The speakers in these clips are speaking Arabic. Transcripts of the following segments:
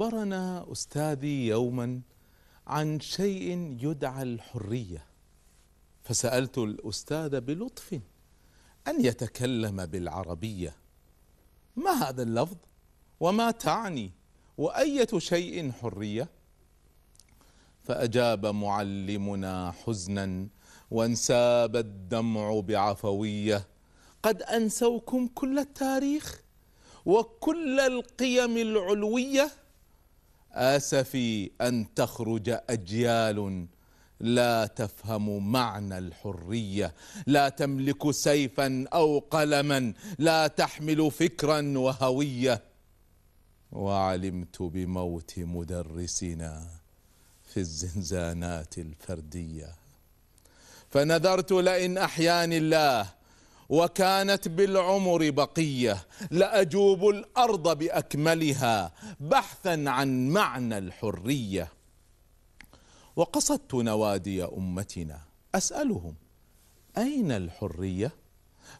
أخبرنا أستاذي يوما عن شيء يدعى الحرية فسألت الأستاذ بلطف أن يتكلم بالعربية ما هذا اللفظ وما تعني وأية شيء حرية فأجاب معلمنا حزنا وانساب الدمع بعفوية قد أنسوكم كل التاريخ وكل القيم العلويه اسفي ان تخرج اجيال لا تفهم معنى الحريه لا تملك سيفا او قلما لا تحمل فكرا وهويه وعلمت بموت مدرسنا في الزنزانات الفرديه فنذرت لئن احياني الله وكانت بالعمر بقيه لاجوب الارض باكملها بحثا عن معنى الحريه وقصدت نوادي امتنا اسالهم اين الحريه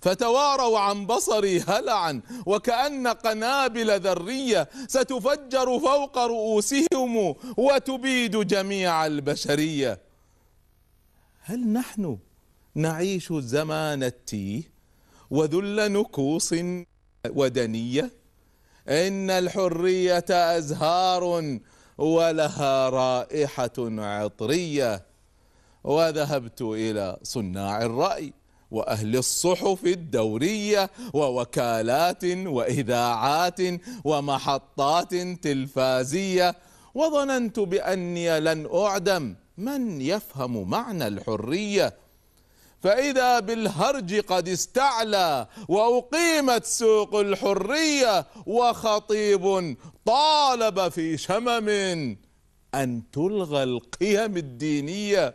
فتواروا عن بصري هلعا وكأن قنابل ذرية ستفجر فوق رؤوسهم وتبيد جميع البشرية هل نحن نعيش زمان التيه وذل نكوص ودنية إن الحرية أزهار ولها رائحة عطرية وذهبت إلى صناع الرأي وأهل الصحف الدورية ووكالات وإذاعات ومحطات تلفازية وظننت بأني لن أعدم من يفهم معنى الحرية فإذا بالهرج قد استعلى وأقيمت سوق الحرية وخطيب طالب في شمم أن تلغى القيم الدينية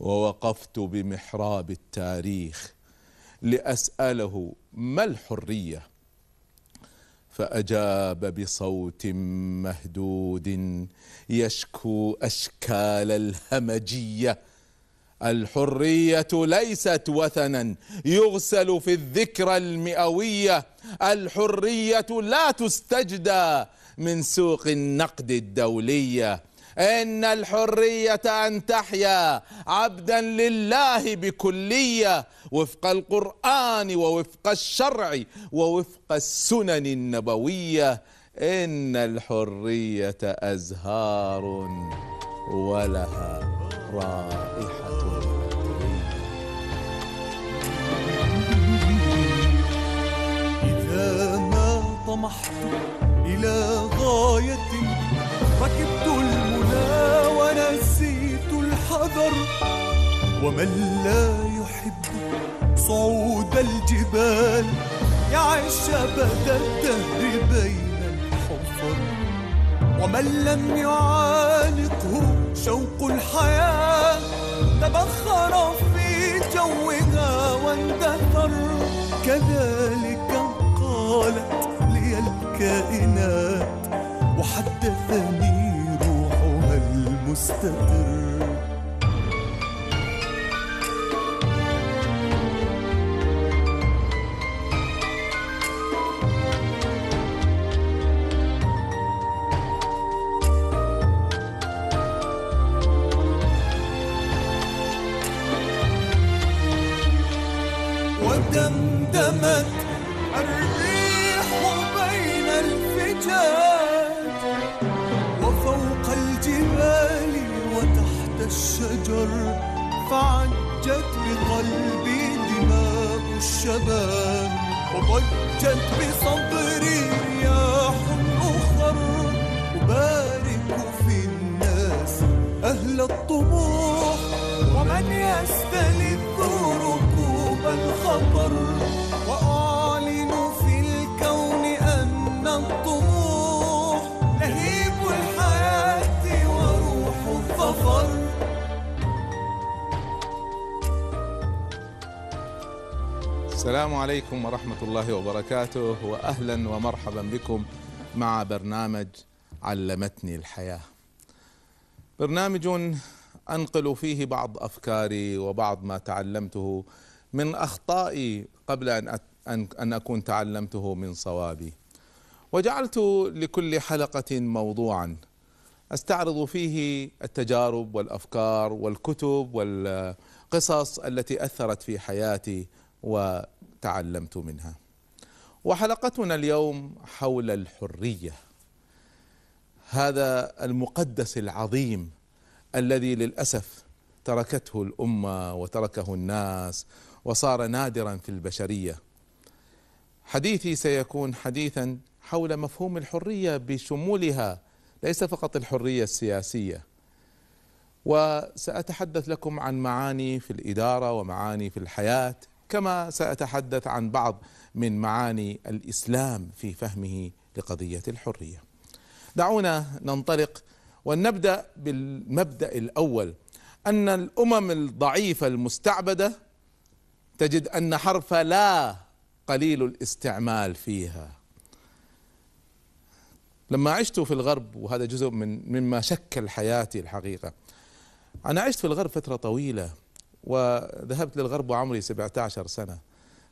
ووقفت بمحراب التاريخ لأسأله ما الحرية فأجاب بصوت مهدود يشكو أشكال الهمجية الحرية ليست وثنا يغسل في الذكرى المئوية الحرية لا تستجدى من سوق النقد الدولية إن الحرية أن تحيا عبدا لله بكلية وفق القرآن ووفق الشرع ووفق السنن النبوية إن الحرية أزهار ولها رائحة طمحت إلى غاية ركبت المنى ونسيت الحذر ومن لا يحب صعود الجبال يعيش أبد الدهر بين الحفر ومن لم يعانقه شوق الحياة تبخر في جوها واندثر كذلك قال الكائنات وحتى ثني روحها المستقر الطموح ومن يستلذ ركوب الخطر وأعلن في الكون أن الطموح لهيب الحياة وروح الظفر السلام عليكم ورحمة الله وبركاته وأهلا ومرحبا بكم مع برنامج علمتني الحياه برنامج أنقل فيه بعض أفكاري وبعض ما تعلمته من أخطائي قبل أن أن أكون تعلمته من صوابي وجعلت لكل حلقة موضوعا أستعرض فيه التجارب والأفكار والكتب والقصص التي أثرت في حياتي وتعلمت منها وحلقتنا اليوم حول الحريه هذا المقدس العظيم الذي للاسف تركته الامه وتركه الناس وصار نادرا في البشريه حديثي سيكون حديثا حول مفهوم الحريه بشمولها ليس فقط الحريه السياسيه وساتحدث لكم عن معاني في الاداره ومعاني في الحياه كما ساتحدث عن بعض من معاني الاسلام في فهمه لقضيه الحريه. دعونا ننطلق ولنبدأ بالمبدأ الأول أن الأمم الضعيفة المستعبدة تجد أن حرف لا قليل الاستعمال فيها لما عشت في الغرب وهذا جزء من مما شكل حياتي الحقيقة أنا عشت في الغرب فترة طويلة وذهبت للغرب وعمري 17 سنة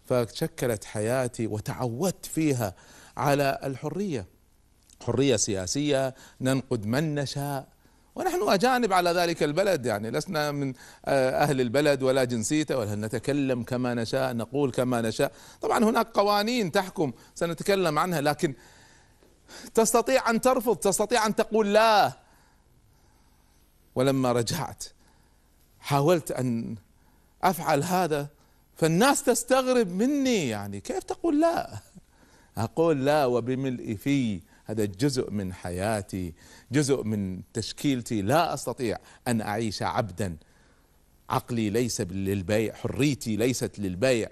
فشكلت حياتي وتعودت فيها على الحرية حرية سياسية ننقد من نشاء ونحن أجانب على ذلك البلد يعني لسنا من آه، أهل البلد ولا جنسيته ولا نتكلم كما نشاء نقول كما نشاء طبعا هناك قوانين تحكم سنتكلم عنها لكن تستطيع أن ترفض تستطيع أن تقول لا ولما رجعت حاولت أن أفعل هذا فالناس تستغرب مني يعني كيف تقول لا أقول لا وبملء في هذا جزء من حياتي جزء من تشكيلتي لا استطيع ان اعيش عبدا عقلي ليس للبيع حريتي ليست للبيع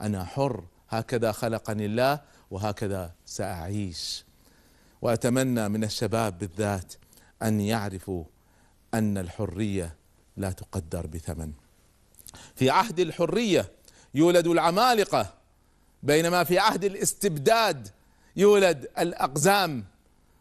انا حر هكذا خلقني الله وهكذا ساعيش واتمنى من الشباب بالذات ان يعرفوا ان الحريه لا تقدر بثمن في عهد الحريه يولد العمالقه بينما في عهد الاستبداد يولد الأقزام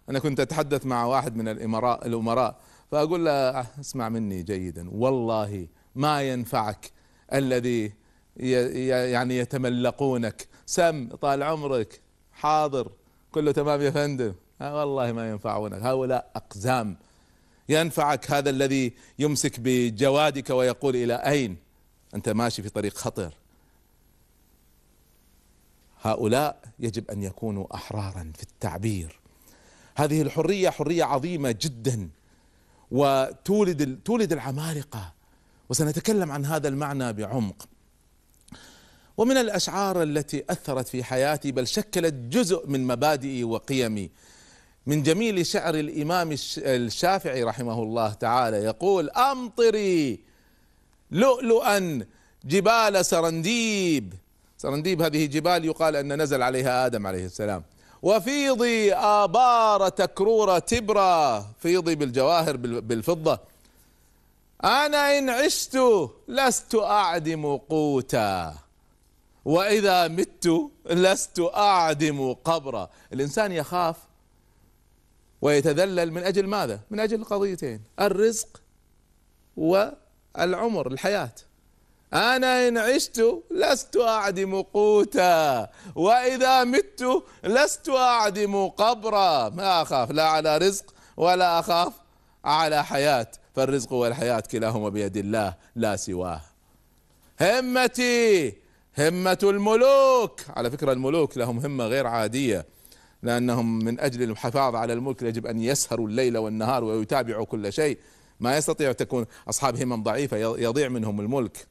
أنا كنت أتحدث مع واحد من الأمراء الأمراء فأقول له أه، اسمع مني جيدا والله ما ينفعك الذي يعني يتملقونك سم طال عمرك حاضر كله تمام يا فندم أه، والله ما ينفعونك هؤلاء أقزام ينفعك هذا الذي يمسك بجوادك ويقول إلى أين أنت ماشي في طريق خطر هؤلاء يجب ان يكونوا احرارا في التعبير هذه الحريه حريه عظيمه جدا وتولد تولد العمالقه وسنتكلم عن هذا المعنى بعمق ومن الاشعار التي اثرت في حياتي بل شكلت جزء من مبادئي وقيمي من جميل شعر الامام الشافعي رحمه الله تعالى يقول امطري لؤلؤا جبال سرنديب سرنديب هذه جبال يقال أن نزل عليها آدم عليه السلام وفيضي آبار تكرور تبرا فيضي بالجواهر بالفضة أنا إن عشت لست أعدم قوتا وإذا مت لست أعدم قبرا الإنسان يخاف ويتذلل من أجل ماذا؟ من أجل قضيتين الرزق والعمر الحياة أنا إن عشت لست أعدم قوتا وإذا مت لست أعدم قبرا ما أخاف لا على رزق ولا أخاف على حياة فالرزق والحياة كلاهما بيد الله لا سواه همتي همة الملوك على فكرة الملوك لهم همة غير عادية لأنهم من أجل الحفاظ على الملك يجب أن يسهروا الليل والنهار ويتابعوا كل شيء ما يستطيع تكون أصحاب همم ضعيفة يضيع منهم الملك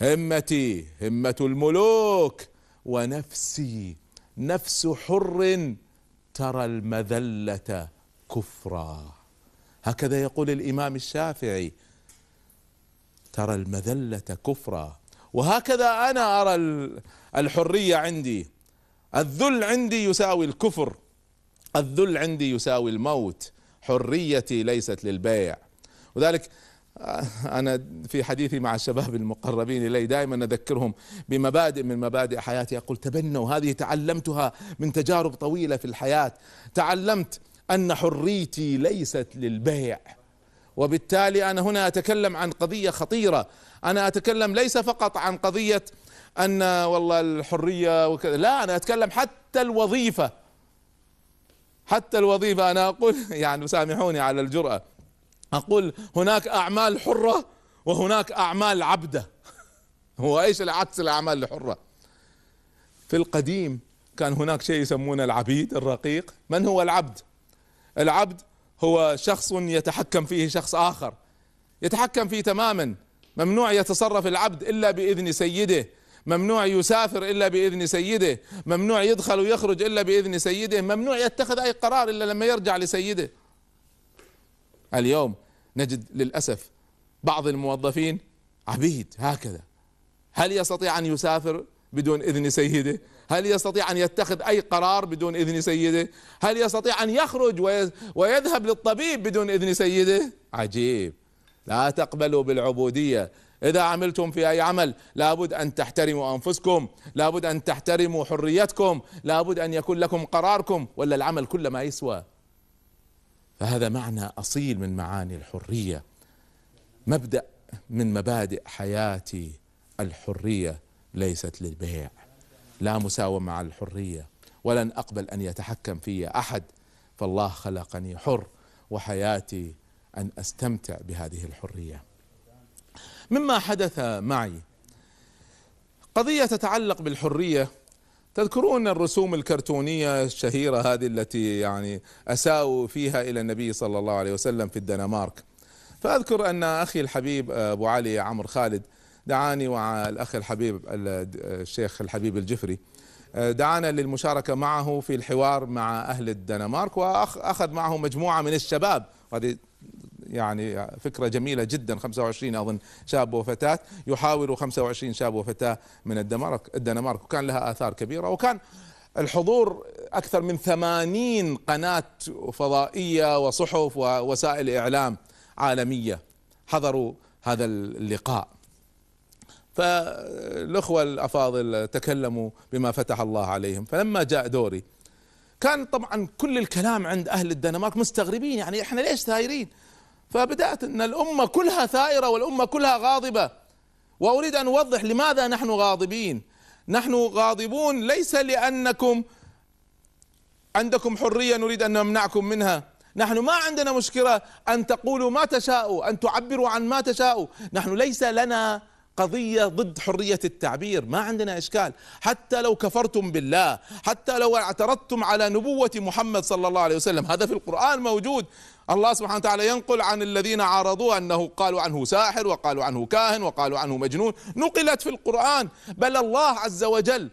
همتي همة الملوك ونفسي نفس حر ترى المذلة كفرا هكذا يقول الإمام الشافعي ترى المذلة كفرا وهكذا أنا أرى الحرية عندي الذل عندي يساوي الكفر الذل عندي يساوي الموت حريتي ليست للبيع وذلك أنا في حديثي مع الشباب المقربين إلي دائما أذكرهم بمبادئ من مبادئ حياتي أقول تبنوا هذه تعلمتها من تجارب طويلة في الحياة تعلمت أن حريتي ليست للبيع وبالتالي أنا هنا أتكلم عن قضية خطيرة أنا أتكلم ليس فقط عن قضية أن والله الحرية وكذا لا أنا أتكلم حتى الوظيفة حتى الوظيفة أنا أقول يعني سامحوني على الجرأة أقول هناك أعمال حرة وهناك أعمال عبدة هو إيش العكس الأعمال الحرة في القديم كان هناك شيء يسمونه العبيد الرقيق من هو العبد العبد هو شخص يتحكم فيه شخص آخر يتحكم فيه تماما ممنوع يتصرف العبد إلا بإذن سيده ممنوع يسافر إلا بإذن سيده ممنوع يدخل ويخرج إلا بإذن سيده ممنوع يتخذ أي قرار إلا لما يرجع لسيده اليوم نجد للأسف بعض الموظفين عبيد هكذا هل يستطيع أن يسافر بدون إذن سيده هل يستطيع أن يتخذ أي قرار بدون إذن سيده هل يستطيع أن يخرج ويذهب للطبيب بدون إذن سيده عجيب لا تقبلوا بالعبودية إذا عملتم في أي عمل لابد أن تحترموا أنفسكم لابد أن تحترموا حريتكم لابد أن يكون لكم قراركم ولا العمل كله ما يسوى فهذا معنى أصيل من معاني الحرية مبدأ من مبادئ حياتي الحرية ليست للبيع لا مساومة على الحرية ولن أقبل أن يتحكم في أحد فالله خلقني حر وحياتي أن أستمتع بهذه الحرية مما حدث معي قضية تتعلق بالحرية تذكرون الرسوم الكرتونية الشهيرة هذه التي يعني أساءوا فيها إلى النبي صلى الله عليه وسلم في الدنمارك فأذكر أن أخي الحبيب أبو علي عمر خالد دعاني مع الأخ الحبيب الشيخ الحبيب الجفري آه، دعانا للمشاركة معه في الحوار مع أهل الدنمارك وأخذ معه مجموعة من الشباب يعني فكرة جميلة جدا 25 أظن شاب وفتاة يحاولوا 25 شاب وفتاة من الدنمارك الدنمارك وكان لها آثار كبيرة وكان الحضور أكثر من 80 قناة فضائية وصحف ووسائل إعلام عالمية حضروا هذا اللقاء فالأخوة الأفاضل تكلموا بما فتح الله عليهم فلما جاء دوري كان طبعا كل الكلام عند أهل الدنمارك مستغربين يعني إحنا ليش ثايرين فبدأت أن الأمة كلها ثائرة والأمة كلها غاضبة وأريد أن أوضح لماذا نحن غاضبين نحن غاضبون ليس لأنكم عندكم حرية نريد أن نمنعكم منها نحن ما عندنا مشكلة أن تقولوا ما تشاءوا أن تعبروا عن ما تشاءوا نحن ليس لنا قضية ضد حرية التعبير ما عندنا إشكال حتى لو كفرتم بالله حتى لو اعترضتم على نبوة محمد صلى الله عليه وسلم هذا في القرآن موجود الله سبحانه وتعالى ينقل عن الذين عارضوه أنه قالوا عنه ساحر وقالوا عنه كاهن وقالوا عنه مجنون نقلت في القرآن بل الله عز وجل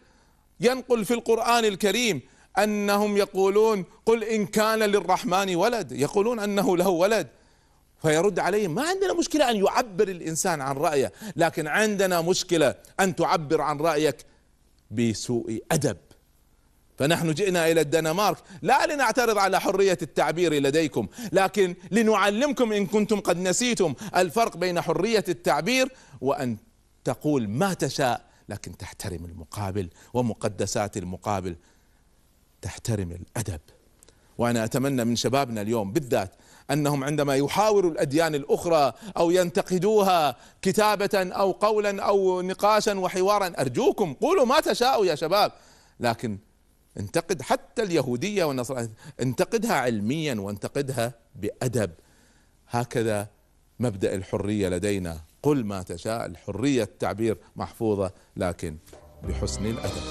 ينقل في القرآن الكريم أنهم يقولون قل إن كان للرحمن ولد يقولون أنه له ولد فيرد عليهم ما عندنا مشكلة أن يعبر الإنسان عن رأيه لكن عندنا مشكلة أن تعبر عن رأيك بسوء أدب فنحن جئنا الى الدنمارك لا لنعترض على حريه التعبير لديكم لكن لنعلمكم ان كنتم قد نسيتم الفرق بين حريه التعبير وان تقول ما تشاء لكن تحترم المقابل ومقدسات المقابل تحترم الادب وانا اتمنى من شبابنا اليوم بالذات انهم عندما يحاوروا الاديان الاخرى او ينتقدوها كتابه او قولا او نقاشا وحوارا ارجوكم قولوا ما تشاءوا يا شباب لكن انتقد حتى اليهودية والنصرانية انتقدها علميا وانتقدها بأدب هكذا مبدأ الحرية لدينا قل ما تشاء الحرية التعبير محفوظة لكن بحسن الأدب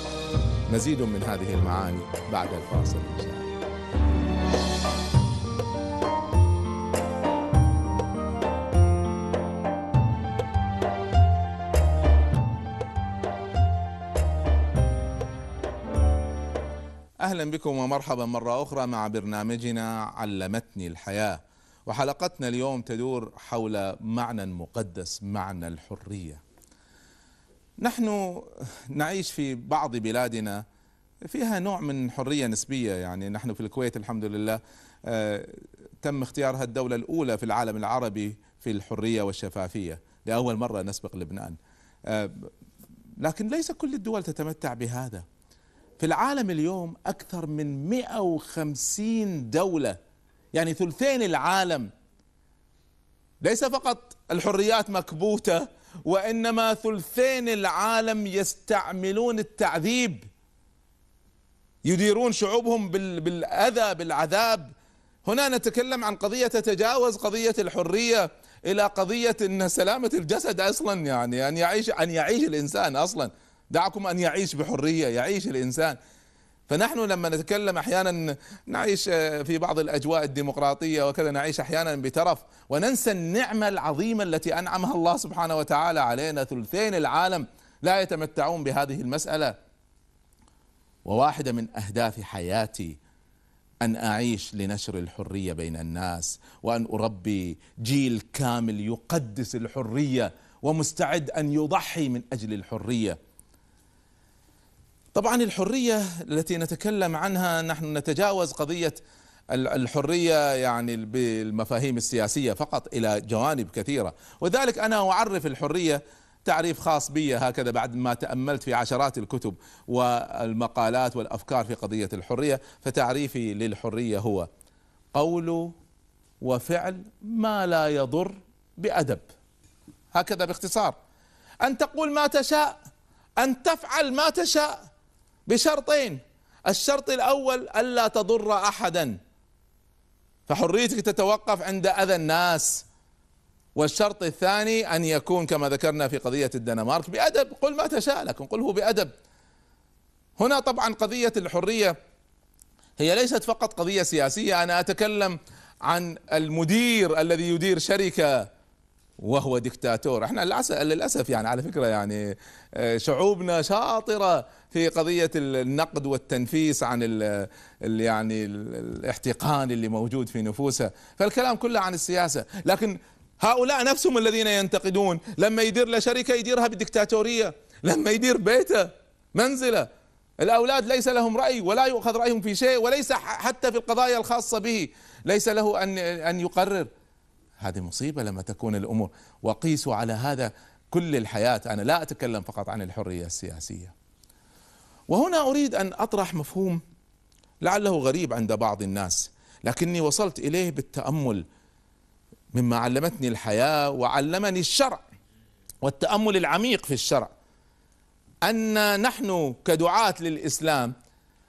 مزيد من هذه المعاني بعد الفاصل إن شاء الله اهلا بكم ومرحبا مره اخرى مع برنامجنا علمتني الحياه وحلقتنا اليوم تدور حول معنى مقدس معنى الحريه نحن نعيش في بعض بلادنا فيها نوع من حريه نسبيه يعني نحن في الكويت الحمد لله آه، تم اختيارها الدوله الاولى في العالم العربي في الحريه والشفافيه لاول مره نسبق لبنان آه، لكن ليس كل الدول تتمتع بهذا في العالم اليوم أكثر من 150 دولة يعني ثلثين العالم ليس فقط الحريات مكبوتة وإنما ثلثين العالم يستعملون التعذيب يديرون شعوبهم بالأذى بالعذاب هنا نتكلم عن قضية تتجاوز قضية الحرية إلى قضية أن سلامة الجسد أصلا يعني أن يعيش أن يعيش الإنسان أصلا دعكم أن يعيش بحرية يعيش الإنسان فنحن لما نتكلم احيانا نعيش آه، في بعض الاجواء الديمقراطيه وكذا نعيش احيانا بترف وننسى النعمه العظيمه التي انعمها الله سبحانه وتعالى علينا ثلثين العالم لا يتمتعون بهذه المساله وواحده من اهداف حياتي ان اعيش لنشر الحريه بين الناس وان اربي جيل كامل يقدس الحريه ومستعد ان يضحي من اجل الحريه طبعا الحرية التي نتكلم عنها نحن نتجاوز قضية الحرية يعني بالمفاهيم السياسية فقط إلى جوانب كثيرة وذلك أنا أعرف الحرية تعريف خاص بي هكذا بعد ما تأملت في عشرات الكتب والمقالات والأفكار في قضية الحرية فتعريفي للحرية هو قول وفعل ما لا يضر بأدب هكذا باختصار أن تقول ما تشاء أن تفعل ما تشاء بشرطين الشرط الاول الا تضر احدا فحريتك تتوقف عند اذى الناس والشرط الثاني ان يكون كما ذكرنا في قضيه الدنمارك بادب قل ما تشاء لكن قل هو بادب هنا طبعا قضيه الحريه هي ليست فقط قضيه سياسيه انا اتكلم عن المدير الذي يدير شركه وهو دكتاتور احنا للأسف يعني على فكرة يعني آه، شعوبنا شاطرة في قضية النقد والتنفيس عن ال يعني الاحتقان اللي موجود في نفوسها فالكلام كله عن السياسة لكن هؤلاء نفسهم الذين ينتقدون لما يدير له شركة يديرها بالدكتاتورية لما يدير بيته منزله الأولاد ليس لهم رأي ولا يؤخذ رأيهم في شيء وليس حتى في القضايا الخاصة به ليس له أن أن يقرر هذه مصيبة لما تكون الأمور وقيسوا على هذا كل الحياة أنا لا أتكلم فقط عن الحرية السياسية وهنا أريد أن أطرح مفهوم لعله غريب عند بعض الناس لكني وصلت إليه بالتأمل مما علمتني الحياة وعلمني الشرع والتأمل العميق في الشرع أن نحن كدعاة للإسلام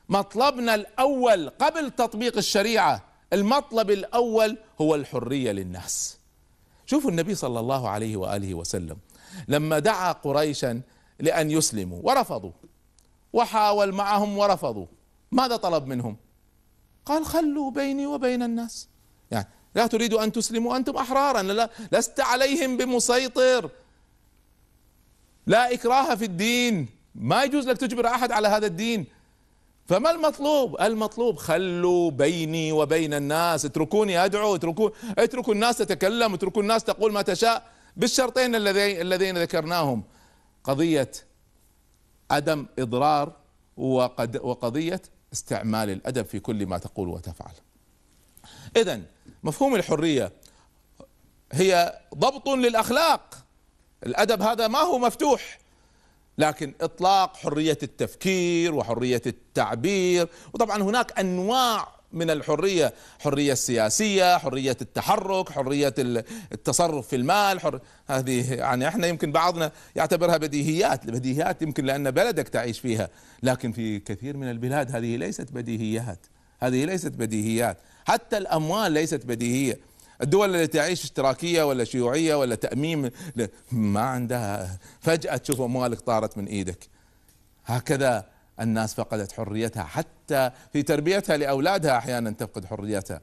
مطلبنا الأول قبل تطبيق الشريعة المطلب الأول هو الحرية للناس شوفوا النبي صلى الله عليه وآله وسلم لما دعا قريشا لأن يسلموا ورفضوا وحاول معهم ورفضوا ماذا طلب منهم قال خلوا بيني وبين الناس يعني لا تريد أن تسلموا أنتم أحرارا لا لست عليهم بمسيطر لا إكراه في الدين ما يجوز لك تجبر أحد على هذا الدين فما المطلوب المطلوب خلوا بيني وبين الناس اتركوني أدعو اتركوا اتركوا الناس تتكلم اتركوا الناس تقول ما تشاء بالشرطين اللذين, اللذين ذكرناهم قضية عدم إضرار وقد وقضية استعمال الأدب في كل ما تقول وتفعل إذا مفهوم الحرية هي ضبط للأخلاق الأدب هذا ما هو مفتوح لكن اطلاق حريه التفكير وحريه التعبير وطبعا هناك انواع من الحريه حريه السياسيه حريه التحرك حريه التصرف في المال حر... هذه يعني احنا يمكن بعضنا يعتبرها بديهيات البديهيات يمكن لان بلدك تعيش فيها لكن في كثير من البلاد هذه ليست بديهيات هذه ليست بديهيات حتى الاموال ليست بديهيه الدول التي تعيش اشتراكيه ولا شيوعيه ولا تاميم ما عندها فجاه تشوف اموالك طارت من ايدك هكذا الناس فقدت حريتها حتى في تربيتها لاولادها احيانا تفقد حريتها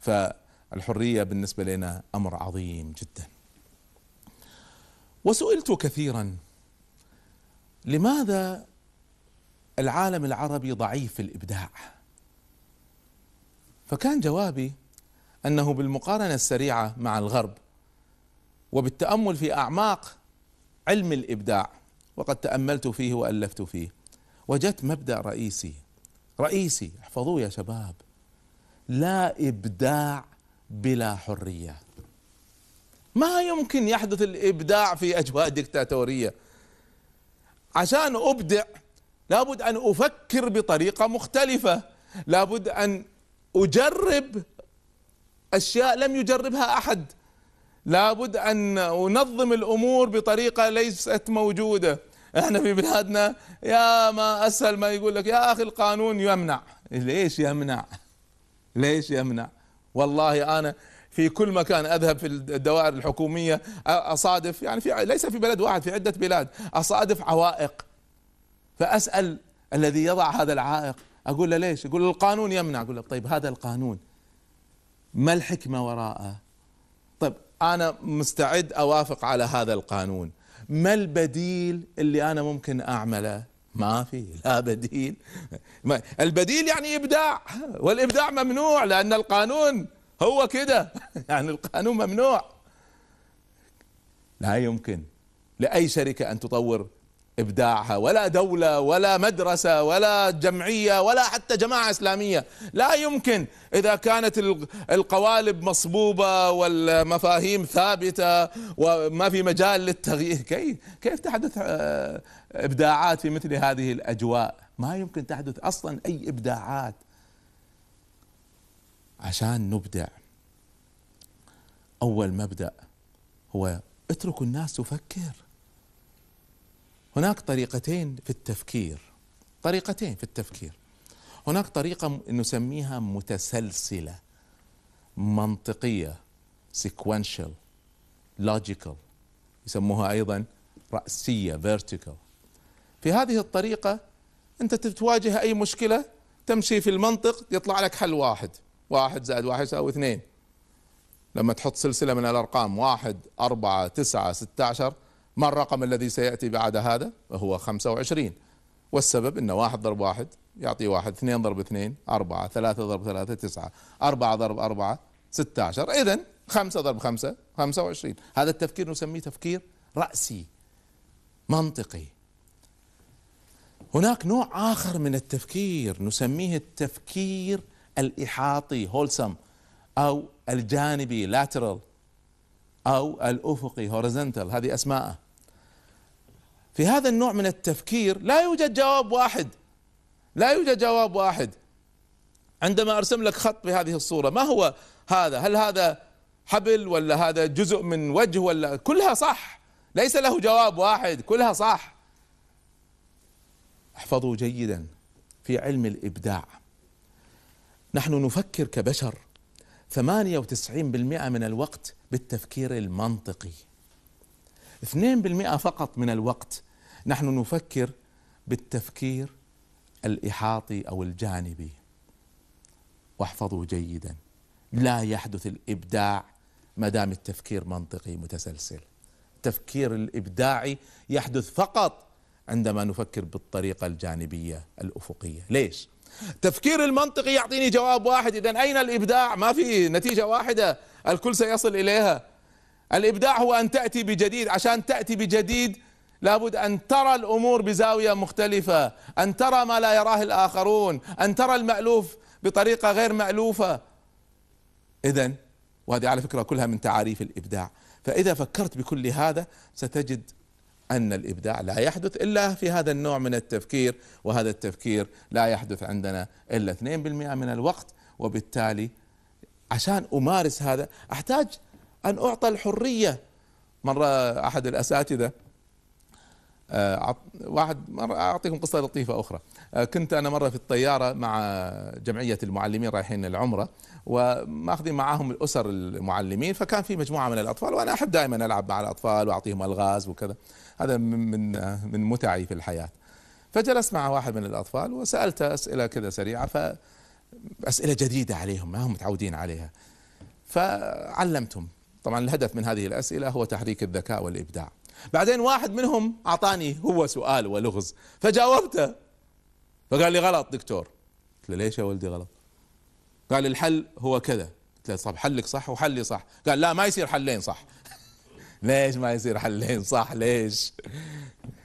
فالحريه بالنسبه لنا امر عظيم جدا وسئلت كثيرا لماذا العالم العربي ضعيف في الابداع فكان جوابي انه بالمقارنه السريعه مع الغرب وبالتامل في اعماق علم الابداع وقد تاملت فيه والفت فيه وجدت مبدا رئيسي رئيسي احفظوه يا شباب لا ابداع بلا حريه ما يمكن يحدث الابداع في اجواء دكتاتوريه عشان ابدع لابد ان افكر بطريقه مختلفه لابد ان اجرب أشياء لم يجربها أحد لابد أن ننظم الأمور بطريقة ليست موجودة احنا في بلادنا يا ما أسهل ما يقول لك يا أخي القانون يمنع ليش يمنع ليش يمنع والله أنا في كل مكان اذهب في الدوائر الحكوميه اصادف يعني في ليس في بلد واحد في عده بلاد اصادف عوائق فاسال الذي يضع هذا العائق اقول له ليش؟ يقول القانون يمنع اقول له طيب هذا القانون ما الحكمه وراءه؟ طيب انا مستعد اوافق على هذا القانون، ما البديل اللي انا ممكن اعمله؟ ما في لا بديل البديل يعني ابداع والابداع ممنوع لان القانون هو كده يعني القانون ممنوع لا يمكن لاي شركه ان تطور إبداعها ولا دولة ولا مدرسة ولا جمعية ولا حتى جماعة إسلامية لا يمكن إذا كانت القوالب مصبوبة والمفاهيم ثابتة وما في مجال للتغيير كيف, كيف تحدث آه، إبداعات في مثل هذه الأجواء ما يمكن تحدث أصلا أي إبداعات عشان نبدع أول مبدأ هو اتركوا الناس تفكر هناك طريقتين في التفكير طريقتين في التفكير هناك طريقة نسميها متسلسلة منطقية sequential logical يسموها أيضا رأسية vertical في هذه الطريقة أنت تتواجه أي مشكلة تمشي في المنطق يطلع لك حل واحد واحد زائد واحد يساوي اثنين لما تحط سلسلة من الأرقام واحد أربعة تسعة ستة عشر ما الرقم الذي سيأتي بعد هذا هو 25 والسبب أن واحد ضرب واحد يعطي واحد اثنين ضرب اثنين أربعة ثلاثة ضرب ثلاثة تسعة أربعة ضرب أربعة ستة عشر إذا خمسة ضرب خمسة خمسة وعشرين هذا التفكير نسميه تفكير رأسي منطقي هناك نوع آخر من التفكير نسميه التفكير الإحاطي هولسم أو الجانبي lateral أو الأفقي horizontal هذه أسماءه في هذا النوع من التفكير لا يوجد جواب واحد لا يوجد جواب واحد عندما ارسم لك خط بهذه الصوره ما هو هذا هل هذا حبل ولا هذا جزء من وجه ولا كلها صح ليس له جواب واحد كلها صح احفظوا جيدا في علم الابداع نحن نفكر كبشر 98% من الوقت بالتفكير المنطقي 2% فقط من الوقت نحن نفكر بالتفكير الاحاطي او الجانبي واحفظوا جيدا لا يحدث الابداع ما دام التفكير منطقي متسلسل التفكير الابداعي يحدث فقط عندما نفكر بالطريقه الجانبيه الافقيه ليش التفكير المنطقي يعطيني جواب واحد اذا اين الابداع ما في نتيجه واحده الكل سيصل اليها الابداع هو ان تاتي بجديد عشان تاتي بجديد لابد أن ترى الأمور بزاوية مختلفة أن ترى ما لا يراه الآخرون أن ترى المألوف بطريقة غير مألوفة إذا وهذه على فكرة كلها من تعاريف الإبداع فإذا فكرت بكل هذا ستجد أن الإبداع لا يحدث إلا في هذا النوع من التفكير وهذا التفكير لا يحدث عندنا إلا 2% من الوقت وبالتالي عشان أمارس هذا أحتاج أن أعطى الحرية مرة أحد الأساتذة آه، واحد اعطيكم قصه لطيفه اخرى آه، كنت انا مره في الطياره مع جمعيه المعلمين رايحين العمره وماخذين معاهم الاسر المعلمين فكان في مجموعه من الاطفال وانا احب دائما العب مع الاطفال واعطيهم الغاز وكذا هذا من من متعي في الحياه فجلست مع واحد من الاطفال وسالته اسئله كذا سريعه ف اسئله جديده عليهم ما هم متعودين عليها فعلمتهم طبعا الهدف من هذه الاسئله هو تحريك الذكاء والابداع بعدين واحد منهم اعطاني هو سؤال ولغز فجاوبته فقال لي غلط دكتور قلت له ليش يا ولدي غلط قال الحل هو كذا قلت له طب حلك صح وحلي صح قال لا ما يصير حلين صح ليش ما يصير حلين صح ليش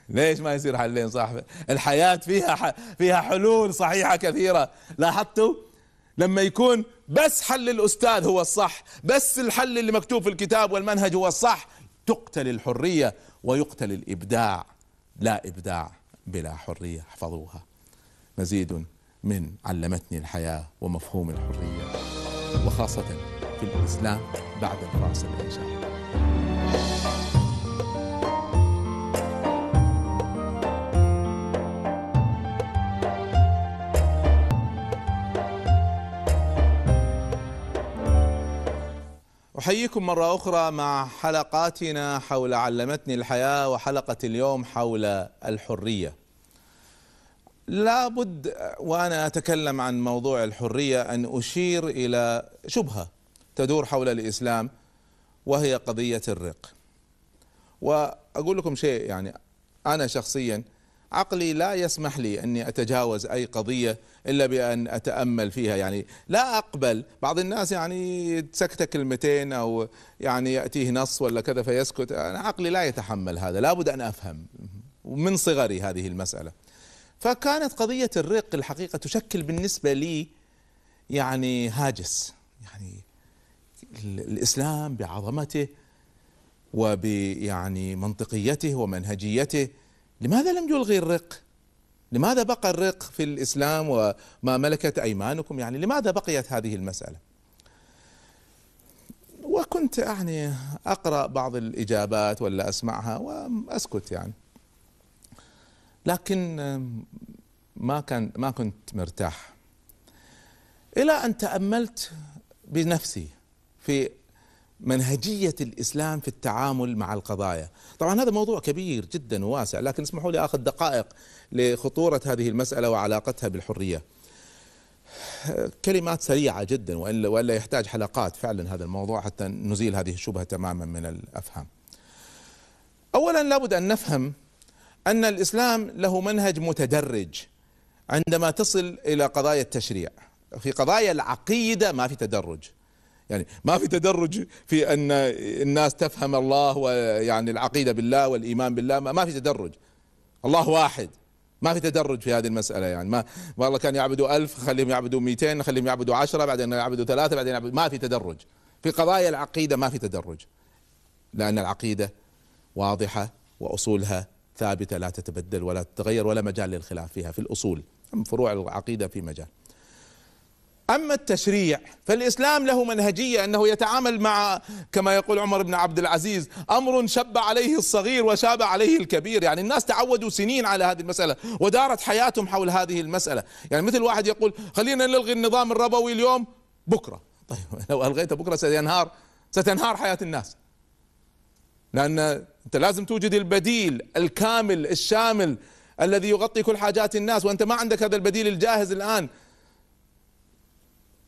ليش ما يصير حلين صح الحياة فيها فيها حلول صحيحة كثيرة لاحظتوا لما يكون بس حل الأستاذ هو الصح بس الحل اللي مكتوب في الكتاب والمنهج هو الصح تقتل الحرية ويقتل الإبداع لا إبداع بلا حرية احفظوها مزيد من علمتني الحياة ومفهوم الحرية وخاصة في الإسلام بعد الفاصل إن شاء الله أحييكم مرة أخرى مع حلقاتنا حول علمتني الحياة وحلقة اليوم حول الحرية لابد وأنا أتكلم عن موضوع الحرية أن أشير إلى شبهة تدور حول الإسلام وهي قضية الرق وأقول لكم شيء يعني أنا شخصياً عقلي لا يسمح لي أني أتجاوز أي قضية إلا بأن أتأمل فيها يعني لا أقبل بعض الناس يعني سكت كلمتين أو يعني يأتيه نص ولا كذا فيسكت أنا عقلي لا يتحمل هذا لابد أن أفهم ومن صغري هذه المسألة فكانت قضية الرق الحقيقة تشكل بالنسبة لي يعني هاجس يعني الإسلام بعظمته وبيعني منطقيته ومنهجيته لماذا لم يلغي الرق لماذا بقى الرق في الإسلام وما ملكت أيمانكم يعني لماذا بقيت هذه المسألة وكنت يعني أقرأ بعض الإجابات ولا أسمعها وأسكت يعني لكن ما كان ما كنت مرتاح إلى أن تأملت بنفسي في منهجية الإسلام في التعامل مع القضايا طبعا هذا موضوع كبير جدا وواسع لكن اسمحوا لي أخذ دقائق لخطورة هذه المسألة وعلاقتها بالحرية كلمات سريعة جدا وإلا يحتاج حلقات فعلا هذا الموضوع حتى نزيل هذه الشبهة تماما من الأفهام أولا لابد أن نفهم أن الإسلام له منهج متدرج عندما تصل إلى قضايا التشريع في قضايا العقيدة ما في تدرج يعني ما في تدرج في ان الناس تفهم الله ويعني العقيده بالله والايمان بالله ما في تدرج الله واحد ما في تدرج في هذه المسألة يعني ما والله كان يعبدوا ألف خليهم يعبدوا 200 خليهم يعبدوا عشرة بعدين يعبدوا ثلاثة بعدين يعبدوا ما في تدرج في قضايا العقيدة ما في تدرج لأن العقيدة واضحة وأصولها ثابتة لا تتبدل ولا تتغير ولا مجال للخلاف فيها في الأصول فروع العقيدة في مجال أما التشريع فالإسلام له منهجية أنه يتعامل مع كما يقول عمر بن عبد العزيز أمر شب عليه الصغير وشاب عليه الكبير يعني الناس تعودوا سنين على هذه المسألة ودارت حياتهم حول هذه المسألة يعني مثل واحد يقول خلينا نلغي النظام الربوي اليوم بكرة طيب لو ألغيته بكرة سينهار ستنهار حياة الناس لأن أنت لازم توجد البديل الكامل الشامل الذي يغطي كل حاجات الناس وأنت ما عندك هذا البديل الجاهز الآن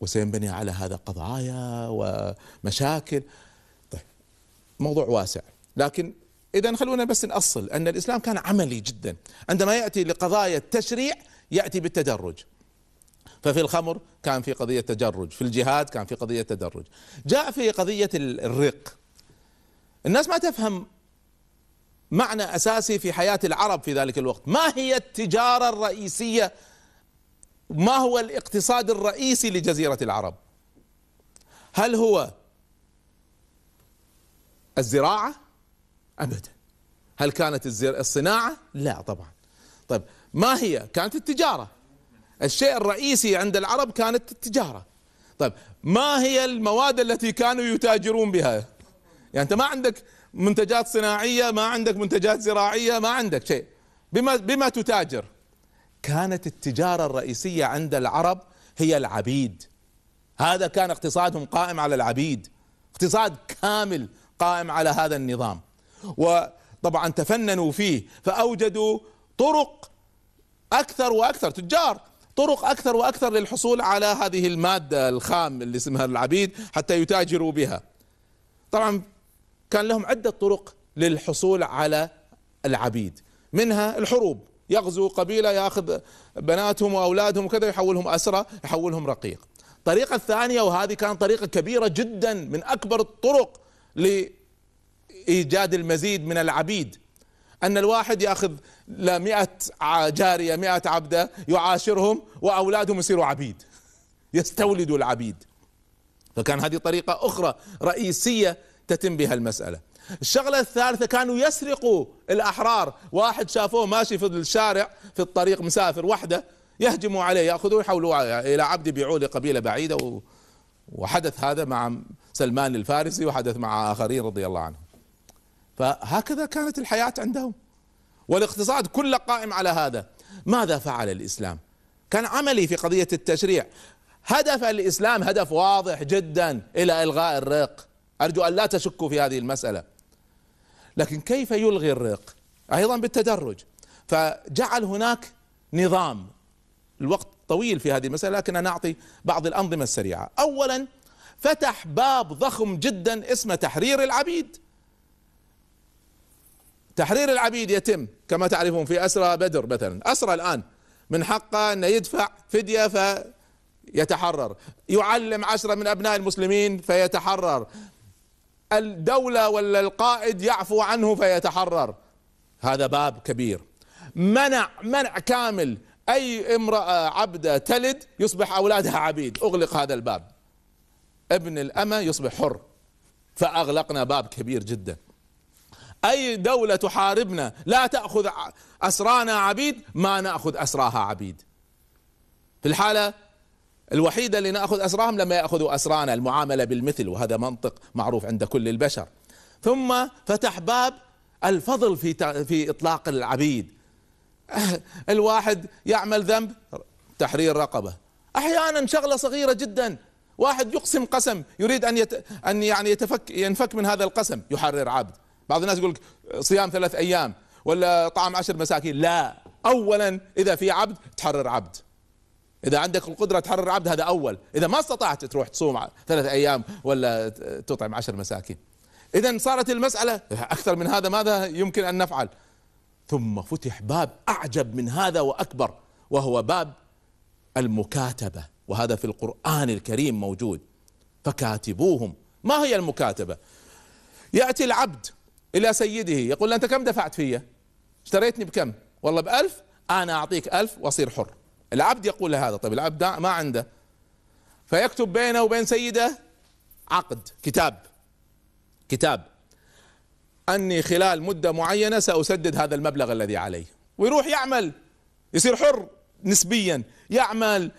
وسينبني على هذا قضايا ومشاكل طيب موضوع واسع لكن إذا خلونا بس نأصل أن الإسلام كان عملي جدا عندما يأتي لقضايا التشريع يأتي بالتدرج ففي الخمر كان في قضية تدرج في الجهاد كان في قضية تدرج جاء في قضية الرق الناس ما تفهم معنى أساسي في حياة العرب في ذلك الوقت ما هي التجارة الرئيسية ما هو الاقتصاد الرئيسي لجزيرة العرب هل هو الزراعة أبدا هل كانت الصناعة لا طبعا طيب ما هي كانت التجارة الشيء الرئيسي عند العرب كانت التجارة طيب ما هي المواد التي كانوا يتاجرون بها يعني أنت ما عندك منتجات صناعية ما عندك منتجات زراعية ما عندك شيء بما, بما تتاجر كانت التجارة الرئيسية عند العرب هي العبيد هذا كان اقتصادهم قائم على العبيد اقتصاد كامل قائم على هذا النظام وطبعا تفننوا فيه فأوجدوا طرق أكثر وأكثر تجار طرق أكثر وأكثر للحصول على هذه المادة الخام اللي اسمها العبيد حتى يتاجروا بها طبعا كان لهم عدة طرق للحصول على العبيد منها الحروب يغزو قبيلة ياخذ بناتهم وأولادهم وكذا يحولهم أسرى يحولهم رقيق الطريقة الثانية وهذه كانت طريقة كبيرة جدا من أكبر الطرق لإيجاد المزيد من العبيد أن الواحد يأخذ لمئة جارية مئة عبدة يعاشرهم وأولادهم يصيروا عبيد يستولدوا العبيد فكان هذه طريقة أخرى رئيسية تتم بها المسألة الشغلة الثالثة كانوا يسرقوا الأحرار واحد شافوه ماشي في الشارع في الطريق مسافر وحده يهجموا عليه يأخذوه يحولوه إلى عبد يبيعوه لقبيلة بعيدة وحدث هذا مع سلمان الفارسي وحدث مع آخرين رضي الله عنهم فهكذا كانت الحياة عندهم والاقتصاد كله قائم على هذا ماذا فعل الإسلام كان عملي في قضية التشريع هدف الإسلام هدف واضح جدا إلى إلغاء الرق أرجو أن لا تشكوا في هذه المسألة لكن كيف يلغي الرق أيضا بالتدرج فجعل هناك نظام الوقت طويل في هذه المسألة لكن أنا أعطي بعض الأنظمة السريعة أولا فتح باب ضخم جدا اسمه تحرير العبيد تحرير العبيد يتم كما تعرفون في أسرى بدر مثلا أسرى الآن من حقه أن يدفع فدية فيتحرر يعلم عشرة من أبناء المسلمين فيتحرر الدولة ولا القائد يعفو عنه فيتحرر هذا باب كبير منع منع كامل أي امرأة عبدة تلد يصبح أولادها عبيد أغلق هذا الباب ابن الأمة يصبح حر فأغلقنا باب كبير جدا أي دولة تحاربنا لا تأخذ أسرانا عبيد ما نأخذ أسراها عبيد في الحالة الوحيدة اللي نأخذ أسراهم لما يأخذوا أسرانا المعاملة بالمثل وهذا منطق معروف عند كل البشر ثم فتح باب الفضل في في إطلاق العبيد الواحد يعمل ذنب تحرير رقبة أحيانا شغلة صغيرة جدا واحد يقسم قسم يريد أن يت... أن يعني يتفك ينفك من هذا القسم يحرر عبد بعض الناس يقول صيام ثلاث أيام ولا طعام عشر مساكين لا أولا إذا في عبد تحرر عبد اذا عندك القدره تحرر عبد هذا اول اذا ما استطعت تروح تصوم ثلاث ايام ولا تطعم عشر مساكين اذا صارت المساله اكثر من هذا ماذا يمكن ان نفعل ثم فتح باب اعجب من هذا واكبر وهو باب المكاتبه وهذا في القران الكريم موجود فكاتبوهم ما هي المكاتبه ياتي العبد الى سيده يقول له انت كم دفعت فيا اشتريتني بكم والله بألف انا اعطيك ألف واصير حر العبد يقول هذا طيب العبد ما عنده فيكتب بينه وبين سيده عقد كتاب كتاب اني خلال مده معينه ساسدد هذا المبلغ الذي علي ويروح يعمل يصير حر نسبيا يعمل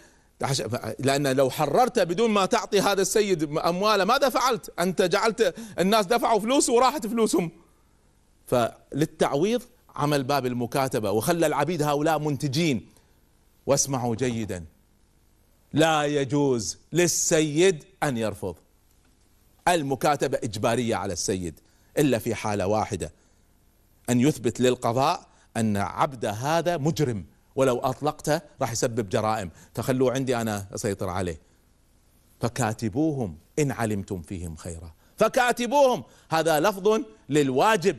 لان لو حررت بدون ما تعطي هذا السيد امواله ماذا فعلت؟ انت جعلت الناس دفعوا فلوس وراحت فلوسهم. فللتعويض عمل باب المكاتبه وخلى العبيد هؤلاء منتجين واسمعوا جيدا لا يجوز للسيد أن يرفض المكاتبة إجبارية على السيد إلا في حالة واحدة أن يثبت للقضاء أن عبد هذا مجرم ولو أطلقته راح يسبب جرائم تخلوه عندي أنا أسيطر عليه فكاتبوهم إن علمتم فيهم خيرا فكاتبوهم هذا لفظ للواجب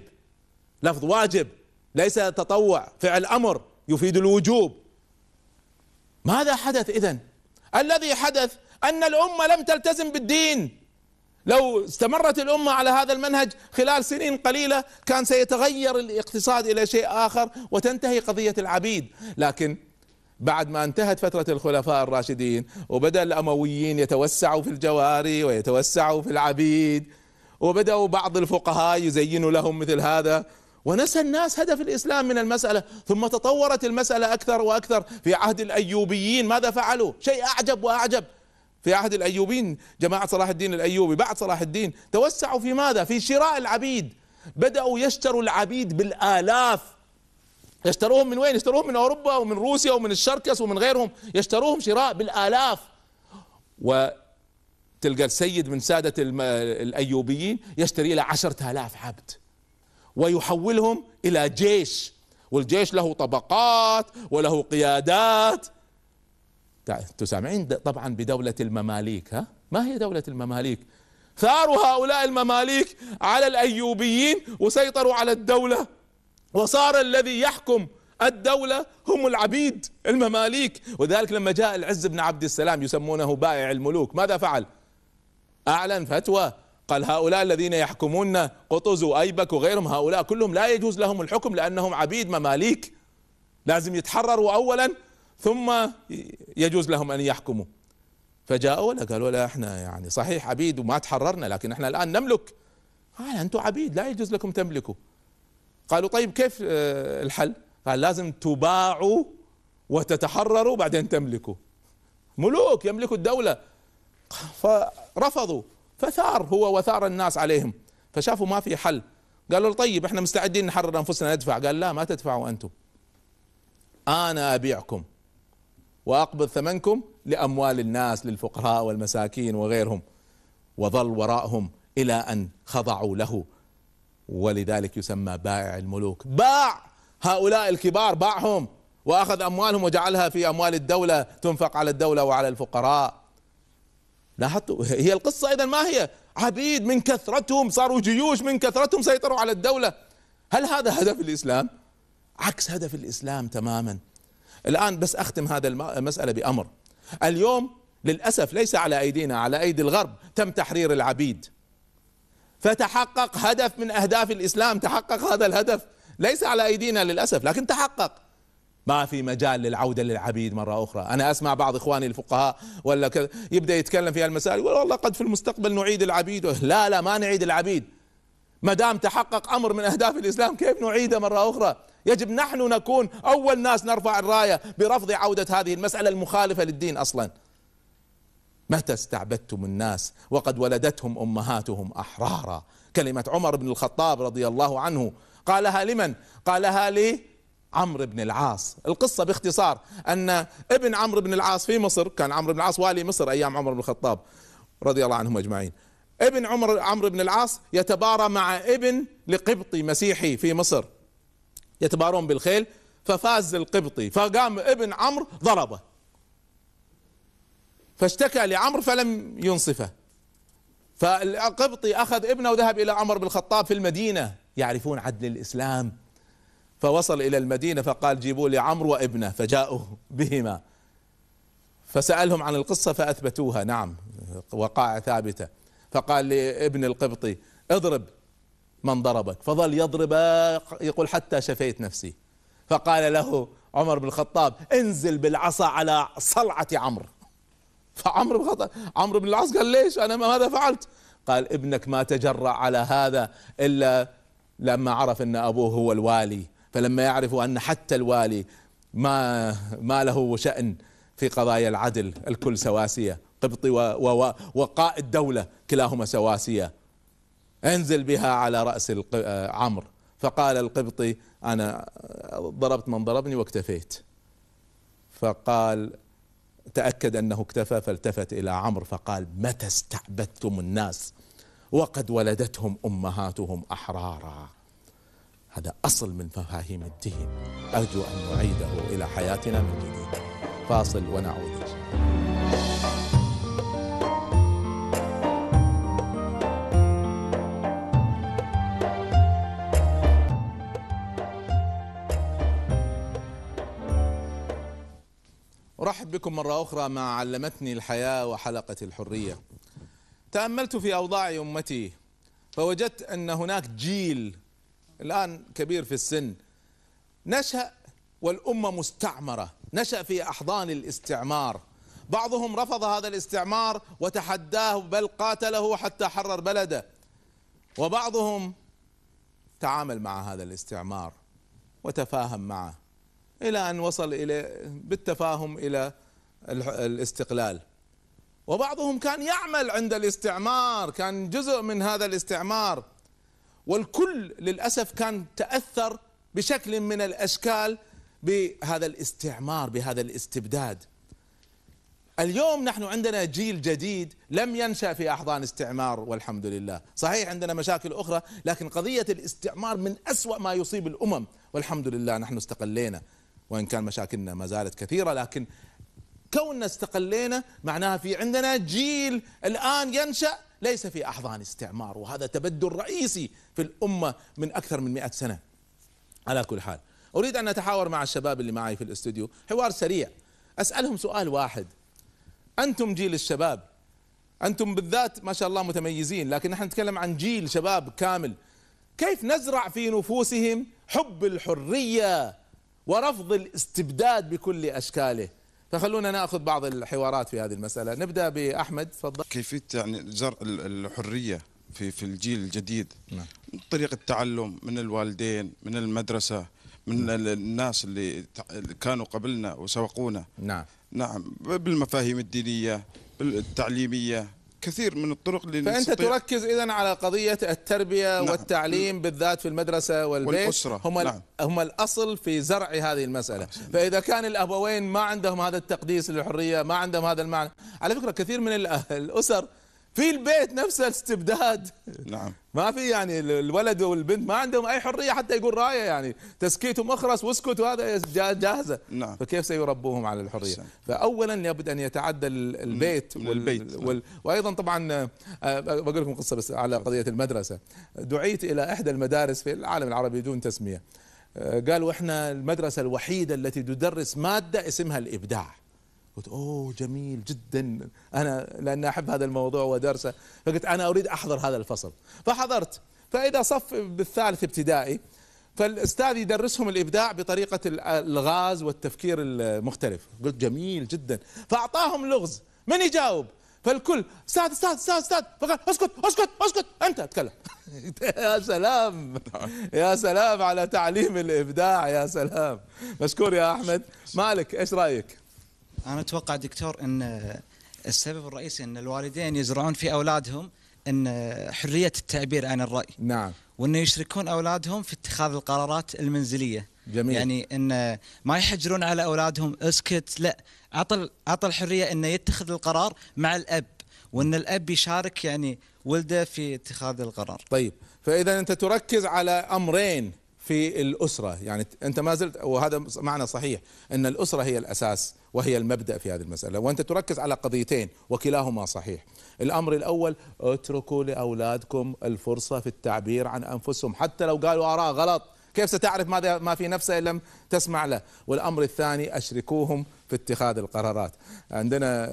لفظ واجب ليس تطوع فعل أمر يفيد الوجوب ماذا حدث إذن الذي حدث أن الأمة لم تلتزم بالدين لو استمرت الأمة على هذا المنهج خلال سنين قليلة كان سيتغير الاقتصاد إلى شيء آخر وتنتهي قضية العبيد لكن بعد ما انتهت فترة الخلفاء الراشدين وبدأ الأمويين يتوسعوا في الجواري ويتوسعوا في العبيد وبدأوا بعض الفقهاء يزينوا لهم مثل هذا ونسى الناس هدف الإسلام من المسألة ثم تطورت المسألة أكثر وأكثر في عهد الأيوبيين ماذا فعلوا شيء أعجب وأعجب في عهد الأيوبيين جماعة صلاح الدين الأيوبي بعد صلاح الدين توسعوا في ماذا في شراء العبيد بدأوا يشتروا العبيد بالآلاف يشتروهم من وين يشتروهم من أوروبا ومن روسيا ومن الشركس ومن غيرهم يشتروهم شراء بالآلاف وتلقى السيد من سادة الأيوبيين يشتري له عشرة آلاف عبد ويحولهم الى جيش والجيش له طبقات وله قيادات انتم سامعين طبعا بدولة المماليك ها ما هي دولة المماليك ثاروا هؤلاء المماليك على الأيوبيين وسيطروا على الدولة وصار الذي يحكم الدولة هم العبيد المماليك وذلك لما جاء العز بن عبد السلام يسمونه بائع الملوك ماذا فعل أعلن فتوى قال هؤلاء الذين يحكمون قطز وأيبك وغيرهم هؤلاء كلهم لا يجوز لهم الحكم لأنهم عبيد مماليك لازم يتحرروا أولا ثم يجوز لهم أن يحكموا فجاءوا قالوا لا احنا يعني صحيح عبيد وما تحررنا لكن احنا الآن نملك قال انتم عبيد لا يجوز لكم تملكوا قالوا طيب كيف آه، الحل قال لازم تباعوا وتتحرروا بعدين تملكوا ملوك يملكوا الدولة فرفضوا فثار هو وثار الناس عليهم فشافوا ما في حل قالوا له طيب احنا مستعدين نحرر انفسنا ندفع قال لا ما تدفعوا انتم انا ابيعكم واقبض ثمنكم لاموال الناس للفقراء والمساكين وغيرهم وظل وراءهم الى ان خضعوا له ولذلك يسمى بائع الملوك باع هؤلاء الكبار باعهم واخذ اموالهم وجعلها في اموال الدوله تنفق على الدوله وعلى الفقراء لاحظتوا هي القصة إذا ما هي عبيد من كثرتهم صاروا جيوش من كثرتهم سيطروا على الدولة هل هذا هدف الإسلام عكس هدف الإسلام تماما الآن بس أختم هذا المسألة بأمر اليوم للأسف ليس على أيدينا على أيدي الغرب تم تحرير العبيد فتحقق هدف من أهداف الإسلام تحقق هذا الهدف ليس على أيدينا للأسف لكن تحقق ما في مجال للعودة للعبيد مرة أخرى أنا أسمع بعض إخواني الفقهاء ولا كذا يبدأ يتكلم في هالمسائل يقول والله قد في المستقبل نعيد العبيد لا لا ما نعيد العبيد ما دام تحقق أمر من أهداف الإسلام كيف نعيده مرة أخرى يجب نحن نكون أول ناس نرفع الراية برفض عودة هذه المسألة المخالفة للدين أصلا متى استعبدتم الناس وقد ولدتهم أمهاتهم أحرارا كلمة عمر بن الخطاب رضي الله عنه قالها لمن قالها لي عمرو بن العاص القصة باختصار أن ابن عمرو بن العاص في مصر كان عمرو بن العاص والي مصر أيام عمر بن الخطاب رضي الله عنهم أجمعين ابن عمر عمرو بن العاص يتبارى مع ابن لقبطي مسيحي في مصر يتبارون بالخيل ففاز القبطي فقام ابن عمرو ضربه فاشتكى لعمرو فلم ينصفه فالقبطي اخذ ابنه وذهب الى عمر بن الخطاب في المدينه يعرفون عدل الاسلام فوصل إلى المدينة فقال جيبوا لي عمرو وابنه فجاءوا بهما فسألهم عن القصة فأثبتوها نعم وقائع ثابتة فقال لابن القبطي اضرب من ضربك فظل يضرب يقول حتى شفيت نفسي فقال له عمر بن الخطاب انزل بالعصا على صلعة عمرو فعمرو بن الخطاب عمرو بن العاص قال ليش انا ماذا فعلت قال ابنك ما تجرأ على هذا الا لما عرف ان ابوه هو الوالي فلما يعرفوا أن حتى الوالي ما, ما له شأن في قضايا العدل الكل سواسية قبطي وقائد دولة كلاهما سواسية انزل بها على رأس عمرو فقال القبطي أنا ضربت من ضربني واكتفيت فقال تأكد أنه اكتفى فالتفت إلى عمرو فقال متى استعبدتم الناس وقد ولدتهم أمهاتهم أحرارا هذا أصل من مفاهيم الدين أرجو أن نعيده إلى حياتنا من جديد فاصل ونعود ارحب بكم مره اخرى مع علمتني الحياه وحلقه الحريه. تاملت في اوضاع امتي فوجدت ان هناك جيل الآن كبير في السن نشأ والأمة مستعمرة نشأ في أحضان الاستعمار بعضهم رفض هذا الاستعمار وتحداه بل قاتله حتى حرر بلده وبعضهم تعامل مع هذا الاستعمار وتفاهم معه إلى أن وصل إلى بالتفاهم إلى الاستقلال وبعضهم كان يعمل عند الاستعمار كان جزء من هذا الاستعمار والكل للأسف كان تأثر بشكل من الأشكال بهذا الاستعمار بهذا الاستبداد اليوم نحن عندنا جيل جديد لم ينشا في احضان استعمار والحمد لله صحيح عندنا مشاكل اخرى لكن قضيه الاستعمار من اسوا ما يصيب الامم والحمد لله نحن استقلينا وان كان مشاكلنا ما زالت كثيره لكن كوننا استقلينا معناها في عندنا جيل الان ينشا ليس في أحضان استعمار وهذا تبدل رئيسي في الأمة من أكثر من مئة سنة على كل حال أريد أن أتحاور مع الشباب اللي معي في الاستوديو حوار سريع أسألهم سؤال واحد أنتم جيل الشباب أنتم بالذات ما شاء الله متميزين لكن نحن نتكلم عن جيل شباب كامل كيف نزرع في نفوسهم حب الحرية ورفض الاستبداد بكل أشكاله فخلونا ناخذ بعض الحوارات في هذه المساله نبدا باحمد تفضل كيفيه يعني زرع الحريه في في الجيل الجديد نعم. طريقه التعلم من الوالدين من المدرسه من نعم. الناس اللي كانوا قبلنا وسبقونا نعم نعم بالمفاهيم الدينيه بالتعليميه كثير من الطرق اللي فانت نستطيع... تركز اذا على قضيه التربيه نعم. والتعليم بالذات في المدرسه والبيت والأسرة. هم نعم. هم الاصل في زرع هذه المساله نعم. فاذا كان الابوين ما عندهم هذا التقديس للحريه ما عندهم هذا المعنى على فكره كثير من الاسر في البيت نفسه الاستبداد نعم ما في يعني الولد والبنت ما عندهم اي حريه حتى يقول رايه يعني تسكيتهم اخرس واسكت وهذا جاهزه نعم فكيف سيربوهم على الحريه؟ حسن. فاولا لابد ان يتعدل البيت من والبيت وال... وال... وايضا طبعا آه، آه، بقول لكم قصه بس على قضيه المدرسه دعيت الى احدى المدارس في العالم العربي دون تسميه آه، قالوا احنا المدرسه الوحيده التي تدرس ماده اسمها الابداع قلت اوه جميل جدا انا لان احب هذا الموضوع ودرسه فقلت انا اريد احضر هذا الفصل فحضرت فاذا صف بالثالث ابتدائي فالاستاذ يدرسهم الابداع بطريقه الغاز والتفكير المختلف قلت جميل جدا فاعطاهم لغز من يجاوب فالكل استاذ استاذ استاذ استاذ فقال اسكت اسكت اسكت انت اتكلم يا سلام يا سلام على تعليم الابداع يا سلام مشكور يا احمد مالك ايش رايك انا اتوقع دكتور ان السبب الرئيسي ان الوالدين يزرعون في اولادهم ان حريه التعبير عن الراي نعم وانه يشركون اولادهم في اتخاذ القرارات المنزليه جميل يعني ان ما يحجرون على اولادهم اسكت لا اعطل اعطل الحريه انه يتخذ القرار مع الاب وان الاب يشارك يعني ولده في اتخاذ القرار طيب فاذا انت تركز على امرين في الاسره يعني انت ما زلت وهذا معنى صحيح ان الاسره هي الاساس وهي المبدأ في هذه المسألة وأنت تركز على قضيتين وكلاهما صحيح الأمر الأول اتركوا لأولادكم الفرصة في التعبير عن أنفسهم حتى لو قالوا آراء غلط كيف ستعرف ماذا ما في نفسه إن لم تسمع له والأمر الثاني أشركوهم في اتخاذ القرارات عندنا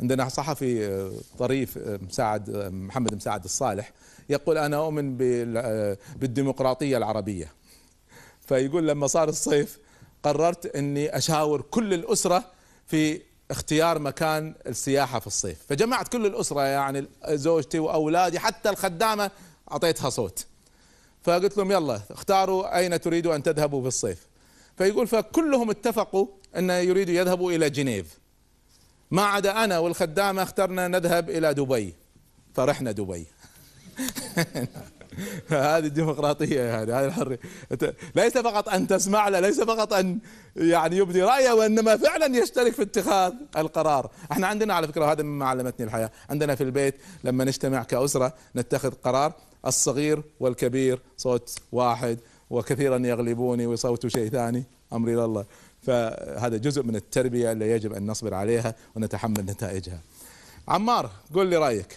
عندنا صحفي أه، طريف أه، مساعد أه، محمد مساعد الصالح يقول أنا أؤمن بالديمقراطية العربية فيقول لما صار الصيف قررت اني اشاور كل الاسره في اختيار مكان السياحه في الصيف فجمعت كل الاسره يعني زوجتي واولادي حتى الخدامه اعطيتها صوت فقلت لهم يلا اختاروا اين تريدوا ان تذهبوا في الصيف فيقول فكلهم اتفقوا ان يريدوا يذهبوا الى جنيف ما عدا انا والخدامه اخترنا نذهب الى دبي فرحنا دبي هذه الديمقراطية يعني هذه الحرية ليس فقط أن تسمع له ليس فقط أن يعني يبدي رأيه وإنما فعلا يشترك في اتخاذ القرار احنا عندنا على فكرة هذا مما علمتني الحياة عندنا في البيت لما نجتمع كأسرة نتخذ قرار الصغير والكبير صوت واحد وكثيرا يغلبوني وصوتوا شيء ثاني أمري إلى الله فهذا جزء من التربية اللي يجب أن نصبر عليها ونتحمل نتائجها عمار قل لي رأيك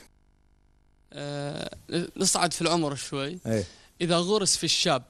آه، نصعد في العمر شوي أي. إذا غرس في الشاب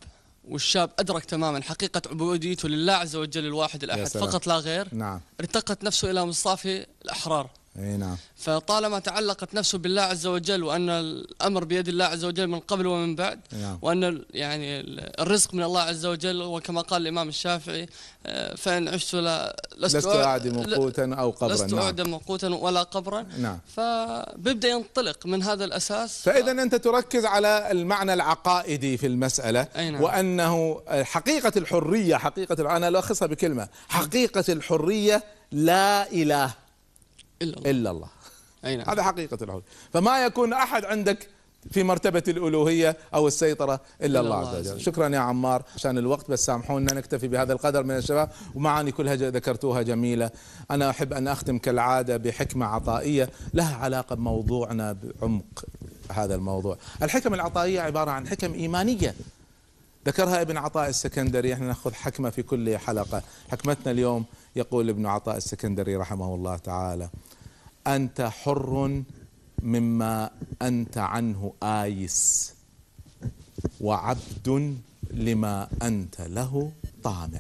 والشاب أدرك تماما حقيقة عبوديته لله عز وجل الواحد الأحد فقط لا غير نعم. ارتقت نفسه إلى مصافي الأحرار اي نعم فطالما تعلقت نفسه بالله عز وجل وان الامر بيد الله عز وجل من قبل ومن بعد نعم. وان يعني الرزق من الله عز وجل وكما قال الامام الشافعي آه، فان عشت لا لست, لست اعدم قوتا او قبرا لست اعدم نعم. قوتا ولا قبرا نعم. فبيبدا ينطلق من هذا الاساس فاذا انت تركز على المعنى العقائدي في المساله أي نعم. وانه حقيقه الحريه حقيقه انا الخصها بكلمه حقيقه الحريه لا اله إلا الله, إلا الله. أي نعم. هذا حقيقة العبودية فما يكون أحد عندك في مرتبة الألوهية أو السيطرة إلا, إلا الله, الله عز وجل شكرا يا عمار عشان الوقت بس سامحونا نكتفي بهذا القدر من الشباب ومعاني كلها ذكرتوها جميلة أنا أحب أن أختم كالعادة بحكمة عطائية لها علاقة بموضوعنا بعمق هذا الموضوع الحكم العطائية عبارة عن حكم إيمانية ذكرها ابن عطاء السكندري احنا ناخذ حكمة في كل حلقة حكمتنا اليوم يقول ابن عطاء السكندري رحمه الله تعالى انت حر مما انت عنه ايس وعبد لما انت له طامع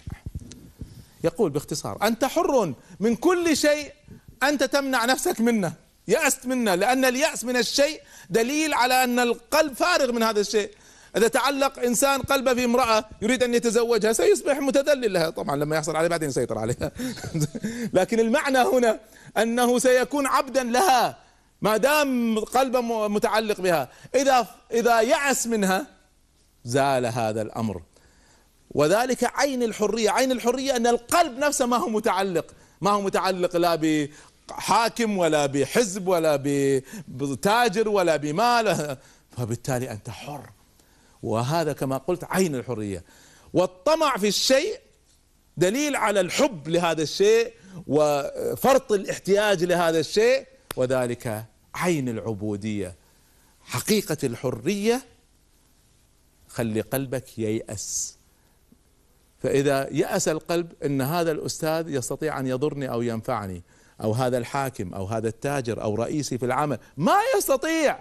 يقول باختصار انت حر من كل شيء انت تمنع نفسك منه يأست منه لأن اليأس من الشيء دليل على أن القلب فارغ من هذا الشيء إذا تعلق إنسان قلبه في امرأة يريد أن يتزوجها سيصبح متذلل لها طبعا لما يحصل عليه بعدين يسيطر عليها لكن المعنى هنا أنه سيكون عبدا لها ما دام قلبه متعلق بها إذا إذا يعس منها زال هذا الأمر وذلك عين الحرية عين الحرية أن القلب نفسه ما هو متعلق ما هو متعلق لا بحاكم ولا بحزب ولا بتاجر ولا بمال فبالتالي أنت حر وهذا كما قلت عين الحريه والطمع في الشيء دليل على الحب لهذا الشيء وفرط الاحتياج لهذا الشيء وذلك عين العبوديه حقيقه الحريه خلي قلبك ييأس فإذا يأس القلب أن هذا الأستاذ يستطيع أن يضرني أو ينفعني أو هذا الحاكم أو هذا التاجر أو رئيسي في العمل ما يستطيع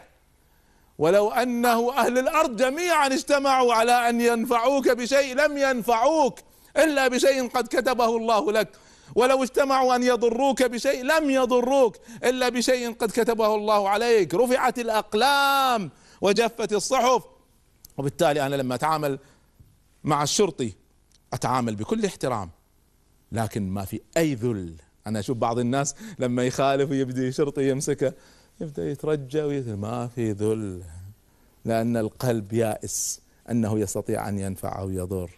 ولو انه اهل الارض جميعا اجتمعوا على ان ينفعوك بشيء لم ينفعوك الا بشيء قد كتبه الله لك ولو اجتمعوا ان يضروك بشيء لم يضروك الا بشيء قد كتبه الله عليك رفعت الاقلام وجفت الصحف وبالتالي انا لما اتعامل مع الشرطي اتعامل بكل احترام لكن ما في اي ذل انا اشوف بعض الناس لما يخالف ويبدي شرطي يمسكه يبدأ يترجى ويتل ما في ذل لأن القلب يائس أنه يستطيع أن ينفع أو يضر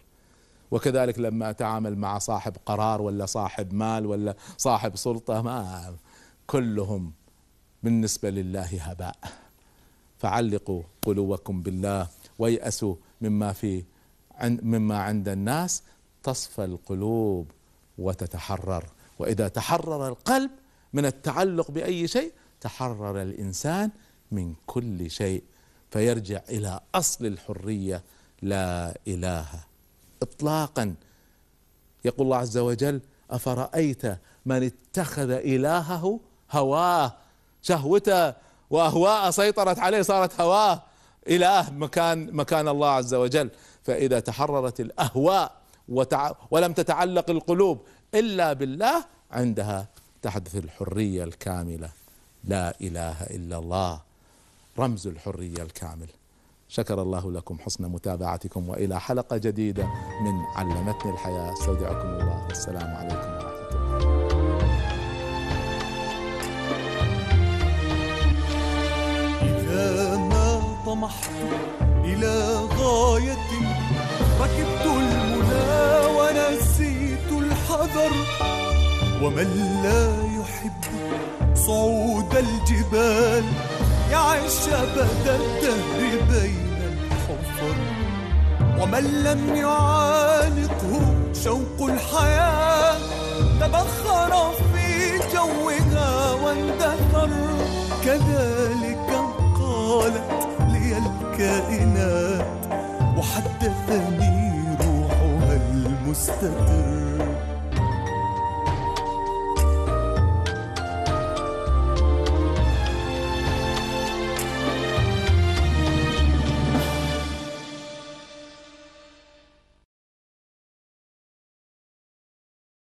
وكذلك لما تعامل مع صاحب قرار ولا صاحب مال ولا صاحب سلطة ما كلهم بالنسبة لله هباء فعلقوا قلوبكم بالله ويأسوا مما في مما عند الناس تصفى القلوب وتتحرر وإذا تحرر القلب من التعلق بأي شيء تحرر الانسان من كل شيء فيرجع الى اصل الحريه لا اله اطلاقا يقول الله عز وجل افرايت من اتخذ الهه هواه شهوته واهواءه سيطرت عليه صارت هواه اله مكان مكان الله عز وجل فاذا تحررت الاهواء ولم تتعلق القلوب الا بالله عندها تحدث الحريه الكامله لا اله الا الله رمز الحريه الكامل شكر الله لكم حسن متابعتكم والى حلقه جديده من علمتني الحياه استودعكم الله والسلام عليكم ورحمه الله إذا ما طمحت إلى غاية ركبت المنى ونسيت الحذر ومن لا يحب صعود الجبال يعيش أبدا الدهر بين الحفر ومن لم يعانقه شوق الحياة تبخر في جوها واندثر كذلك قالت لي الكائنات وحدثني روحها المستتر